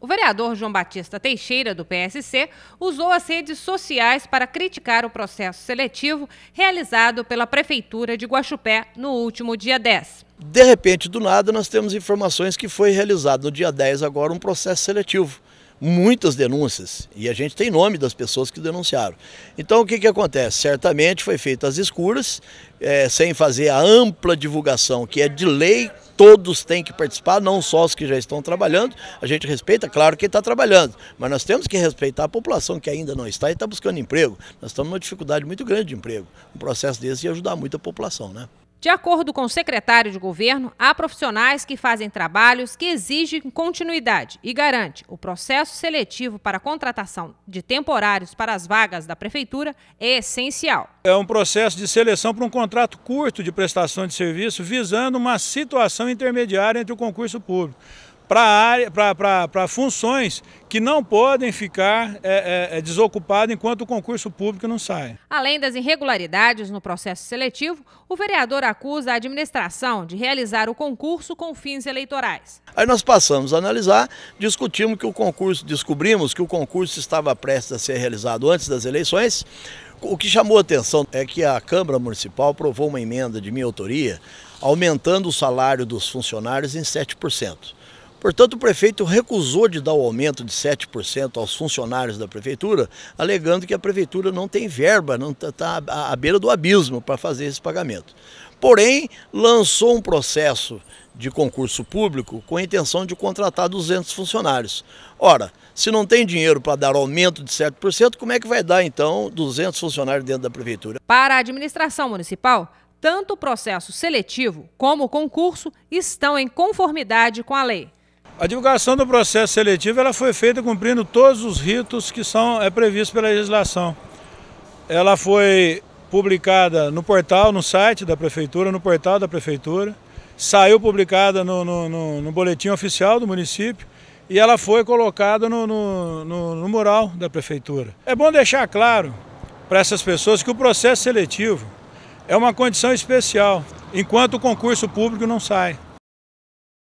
O vereador João Batista Teixeira, do PSC, usou as redes sociais para criticar o processo seletivo realizado pela Prefeitura de Guaxupé no último dia 10. De repente, do nada, nós temos informações que foi realizado no dia 10 agora um processo seletivo. Muitas denúncias, e a gente tem nome das pessoas que denunciaram. Então, o que, que acontece? Certamente foi feito às escuras, é, sem fazer a ampla divulgação que é de lei todos têm que participar, não só os que já estão trabalhando. A gente respeita, claro, quem está trabalhando, mas nós temos que respeitar a população que ainda não está e está buscando emprego. Nós estamos numa dificuldade muito grande de emprego. Um processo desse ia ajudar muito a população, né? De acordo com o secretário de governo, há profissionais que fazem trabalhos que exigem continuidade e garante o processo seletivo para a contratação de temporários para as vagas da prefeitura é essencial. É um processo de seleção para um contrato curto de prestação de serviço visando uma situação intermediária entre o concurso público para funções que não podem ficar é, é, é, desocupadas enquanto o concurso público não sai. Além das irregularidades no processo seletivo, o vereador acusa a administração de realizar o concurso com fins eleitorais. Aí nós passamos a analisar, discutimos que o concurso, descobrimos que o concurso estava prestes a ser realizado antes das eleições. O que chamou a atenção é que a Câmara Municipal aprovou uma emenda de minha autoria aumentando o salário dos funcionários em 7%. Portanto, o prefeito recusou de dar o aumento de 7% aos funcionários da prefeitura, alegando que a prefeitura não tem verba, não está tá à beira do abismo para fazer esse pagamento. Porém, lançou um processo de concurso público com a intenção de contratar 200 funcionários. Ora, se não tem dinheiro para dar aumento de 7%, como é que vai dar então 200 funcionários dentro da prefeitura? Para a administração municipal, tanto o processo seletivo como o concurso estão em conformidade com a lei. A divulgação do processo seletivo ela foi feita cumprindo todos os ritos que são é previsto pela legislação. Ela foi publicada no portal, no site da prefeitura, no portal da prefeitura, saiu publicada no, no, no, no boletim oficial do município e ela foi colocada no, no mural da prefeitura. É bom deixar claro para essas pessoas que o processo seletivo é uma condição especial, enquanto o concurso público não sai.